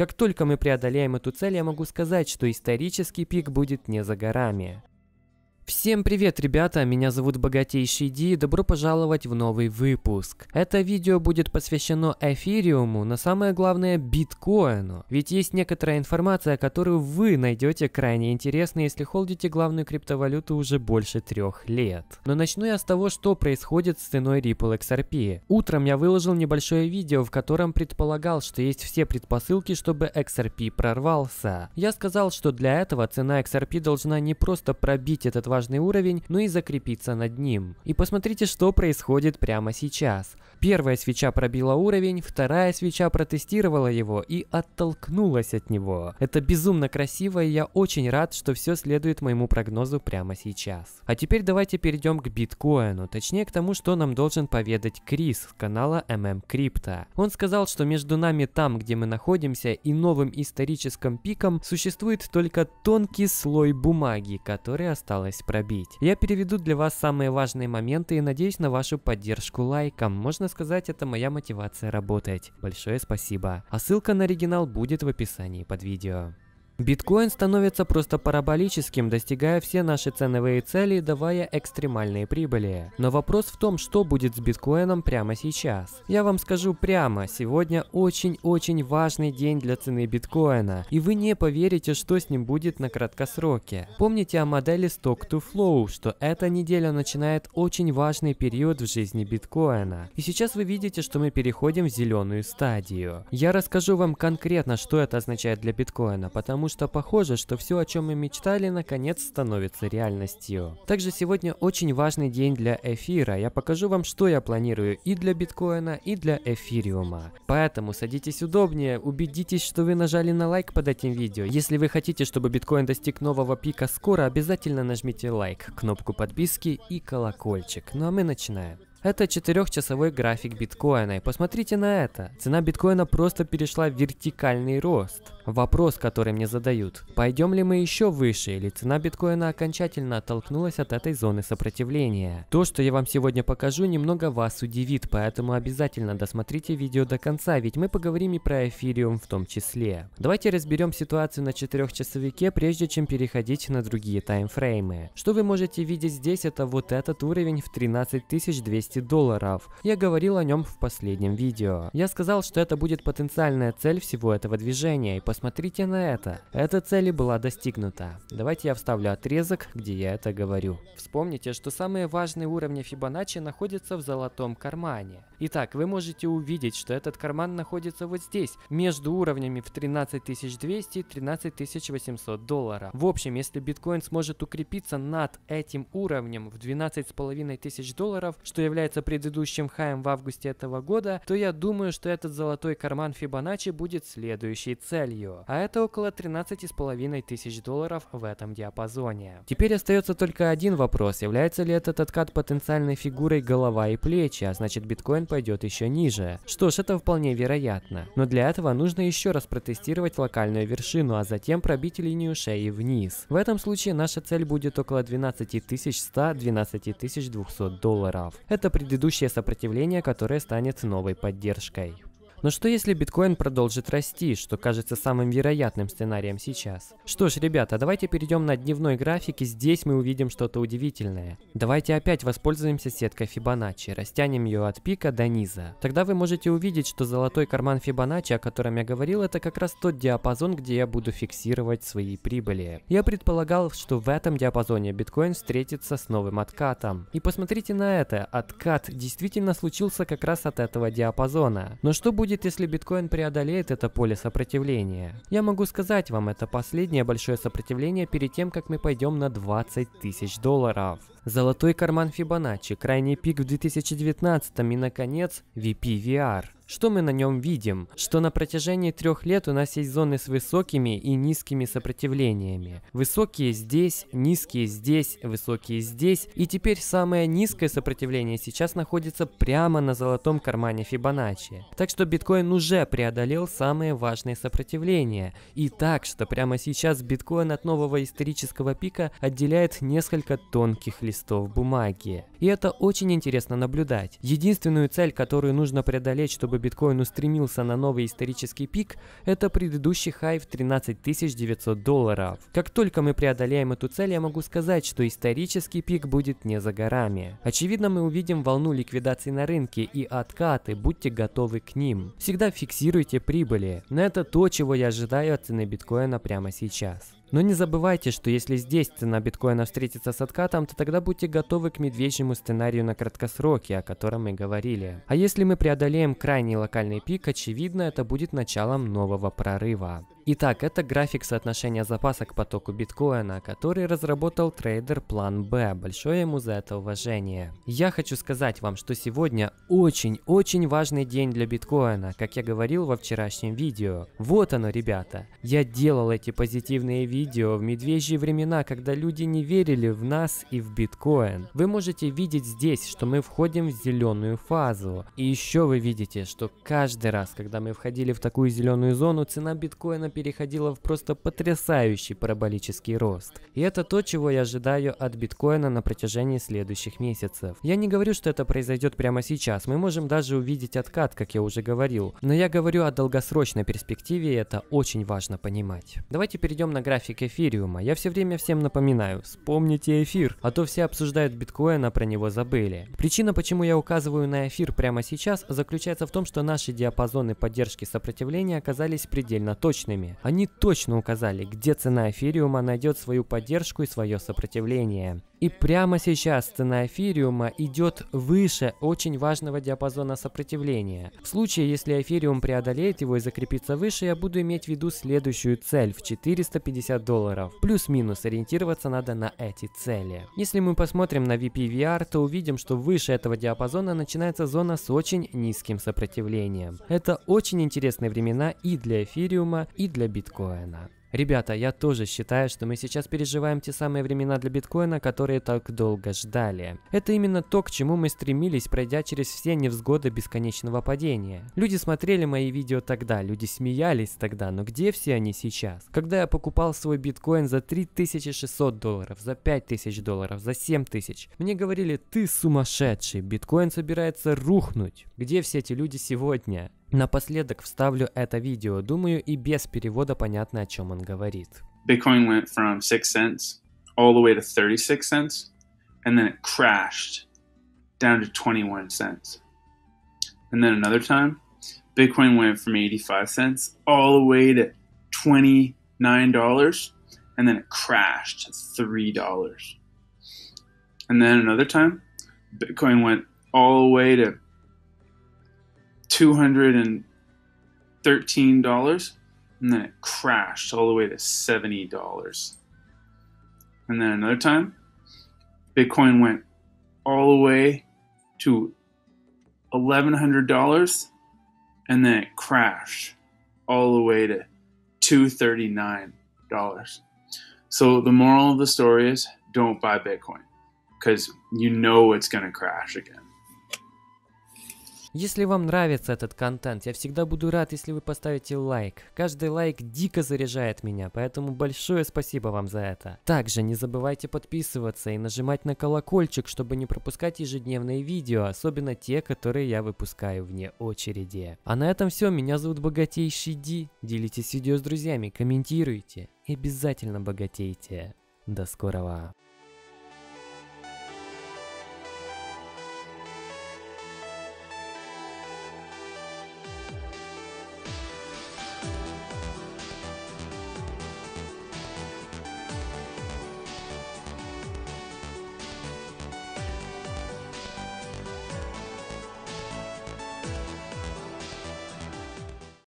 Как только мы преодолеем эту цель, я могу сказать, что исторический пик будет не за горами. Всем привет, ребята! Меня зовут Богатейший Ди, и добро пожаловать в новый выпуск. Это видео будет посвящено эфириуму, но самое главное биткоину. Ведь есть некоторая информация, которую вы найдете крайне интересной, если холдите главную криптовалюту уже больше трех лет. Но начну я с того, что происходит с ценой Ripple XRP. Утром я выложил небольшое видео, в котором предполагал, что есть все предпосылки, чтобы XRP прорвался. Я сказал, что для этого цена XRP должна не просто пробить этот ваш важный уровень, но и закрепиться над ним. И посмотрите, что происходит прямо сейчас. Первая свеча пробила уровень, вторая свеча протестировала его и оттолкнулась от него. Это безумно красиво, и я очень рад, что все следует моему прогнозу прямо сейчас. А теперь давайте перейдем к биткоину, точнее к тому, что нам должен поведать Крис с канала MM ММ Crypto. Он сказал, что между нами там, где мы находимся, и новым историческим пиком существует только тонкий слой бумаги, который осталось пробить. Я переведу для вас самые важные моменты и надеюсь на вашу поддержку лайком. Можно сказать, это моя мотивация работать. Большое спасибо. А ссылка на оригинал будет в описании под видео. Биткоин становится просто параболическим, достигая все наши ценовые цели и давая экстремальные прибыли. Но вопрос в том, что будет с биткоином прямо сейчас. Я вам скажу прямо, сегодня очень-очень важный день для цены биткоина, и вы не поверите, что с ним будет на краткосроке. Помните о модели Stock to Flow, что эта неделя начинает очень важный период в жизни биткоина. И сейчас вы видите, что мы переходим в зеленую стадию. Я расскажу вам конкретно, что это означает для биткоина, потому что похоже, что все, о чем мы мечтали, наконец становится реальностью. Также сегодня очень важный день для эфира. Я покажу вам, что я планирую и для биткоина, и для эфириума. Поэтому садитесь удобнее, убедитесь, что вы нажали на лайк под этим видео. Если вы хотите, чтобы биткоин достиг нового пика скоро, обязательно нажмите лайк, кнопку подписки и колокольчик. Ну а мы начинаем. Это четырехчасовой график биткоина, и посмотрите на это. Цена биткоина просто перешла в вертикальный рост. Вопрос, который мне задают, пойдем ли мы еще выше или цена биткоина окончательно оттолкнулась от этой зоны сопротивления. То, что я вам сегодня покажу, немного вас удивит, поэтому обязательно досмотрите видео до конца, ведь мы поговорим и про эфириум в том числе. Давайте разберем ситуацию на 4 часовике, прежде чем переходить на другие таймфреймы. Что вы можете видеть здесь, это вот этот уровень в 13200 долларов. Я говорил о нем в последнем видео. Я сказал, что это будет потенциальная цель всего этого движения, и по. Посмотрите на это. Эта цель была достигнута. Давайте я вставлю отрезок, где я это говорю. Вспомните, что самые важные уровни Фибоначчи находятся в золотом кармане. Итак, вы можете увидеть, что этот карман находится вот здесь, между уровнями в 13200 и 13800 долларов. В общем, если биткоин сможет укрепиться над этим уровнем в 12,5 тысяч долларов, что является предыдущим хаем в августе этого года, то я думаю, что этот золотой карман Фибоначчи будет следующей целью рублю, а это около с половиной тысяч долларов в этом диапазоне. Теперь остается только один вопрос, является ли этот откат потенциальной фигурой голова и плечи, а значит биткоин пойдет еще ниже. Что ж, это вполне вероятно. Но для этого нужно еще раз протестировать локальную вершину, а затем пробить линию шеи вниз. В этом случае наша цель будет около 12 100-12 200 долларов. Это предыдущее сопротивление, которое станет новой поддержкой. Но что если биткоин продолжит расти, что кажется самым вероятным сценарием сейчас? Что ж, ребята, давайте перейдем на дневной график, и здесь мы увидим что-то удивительное. Давайте опять воспользуемся сеткой Фибоначчи, растянем ее от пика до низа. Тогда вы можете увидеть, что золотой карман Фибоначчи, о котором я говорил, это как раз тот диапазон, где я буду фиксировать свои прибыли. Я предполагал, что в этом диапазоне биткоин встретится с новым откатом. И посмотрите на это, откат действительно случился как раз от этого диапазона. Но что будет будет, если биткоин преодолеет это поле сопротивления? Я могу сказать вам, это последнее большое сопротивление перед тем, как мы пойдем на 20 тысяч долларов. Золотой карман Фибоначчи, крайний пик в 2019 и, наконец, VPVR. Что мы на нем видим? Что на протяжении трех лет у нас есть зоны с высокими и низкими сопротивлениями. Высокие здесь, низкие здесь, высокие здесь. И теперь самое низкое сопротивление сейчас находится прямо на золотом кармане Фибоначчи. Так что биткоин уже преодолел самые важные сопротивления. И так, что прямо сейчас биткоин от нового исторического пика отделяет несколько тонких листов бумаги. И это очень интересно наблюдать. Единственную цель, которую нужно преодолеть, чтобы биткоин устремился на новый исторический пик, это предыдущий хай в 13 900 долларов. Как только мы преодолеем эту цель, я могу сказать, что исторический пик будет не за горами. Очевидно, мы увидим волну ликвидации на рынке и откаты, будьте готовы к ним. Всегда фиксируйте прибыли, но это то, чего я ожидаю от цены биткоина прямо сейчас. Но не забывайте, что если здесь цена биткоина встретится с откатом, то тогда будьте готовы к медвежьему сценарию на краткосроке, о котором мы говорили. А если мы преодолеем крайний локальный пик, очевидно, это будет началом нового прорыва. Итак, это график соотношения запаса к потоку биткоина, который разработал трейдер План Б. Большое ему за это уважение. Я хочу сказать вам, что сегодня очень-очень важный день для биткоина, как я говорил во вчерашнем видео. Вот оно, ребята. Я делал эти позитивные видео в медвежьи времена, когда люди не верили в нас и в биткоин. Вы можете видеть здесь, что мы входим в зеленую фазу. И еще вы видите, что каждый раз, когда мы входили в такую зеленую зону, цена биткоина переходила в просто потрясающий параболический рост. И это то, чего я ожидаю от биткоина на протяжении следующих месяцев. Я не говорю, что это произойдет прямо сейчас, мы можем даже увидеть откат, как я уже говорил. Но я говорю о долгосрочной перспективе, и это очень важно понимать. Давайте перейдем на график эфириума. Я все время всем напоминаю, вспомните эфир, а то все обсуждают биткоина, про него забыли. Причина, почему я указываю на эфир прямо сейчас, заключается в том, что наши диапазоны поддержки сопротивления оказались предельно точными системе. Они точно указали, где цена эфириума найдет свою поддержку и свое сопротивление. И прямо сейчас цена эфириума идет выше очень важного диапазона сопротивления. В случае, если эфириум преодолеет его и закрепится выше, я буду иметь в виду следующую цель в 450 долларов. Плюс-минус ориентироваться надо на эти цели. Если мы посмотрим на VPVR, то увидим, что выше этого диапазона начинается зона с очень низким сопротивлением. Это очень интересные времена и для эфириума, и для биткоина. Ребята, я тоже считаю, что мы сейчас переживаем те самые времена для биткоина, которые так долго ждали. Это именно то, к чему мы стремились, пройдя через все невзгоды бесконечного падения. Люди смотрели мои видео тогда, люди смеялись тогда, но где все они сейчас? Когда я покупал свой биткоин за 3600 долларов, за 5000 долларов, за 7000, мне говорили, ты сумасшедший, биткоин собирается рухнуть. Где все эти люди сегодня? Напоследок вставлю это видео, думаю, и без перевода понятно, о чем он говорит. Bitcoin went from 6 cents all the way to 36 cents, and then it crashed down to 21 cents. And then another time, Bitcoin went from 85 cents all the way to $29, and then it crashed to $3. And then another time, Bitcoin went all the way to $213 and then it crashed all the way to $70. And then another time, Bitcoin went all the way to $1,100 and then it crashed all the way to $239. So the moral of the story is don't buy Bitcoin because you know it's going to crash again. Если вам нравится этот контент, я всегда буду рад, если вы поставите лайк. Каждый лайк дико заряжает меня, поэтому большое спасибо вам за это. Также не забывайте подписываться и нажимать на колокольчик, чтобы не пропускать ежедневные видео, особенно те, которые я выпускаю вне очереди. А на этом все, меня зовут Богатейший Ди. Делитесь видео с друзьями, комментируйте и обязательно богатейте. До скорого!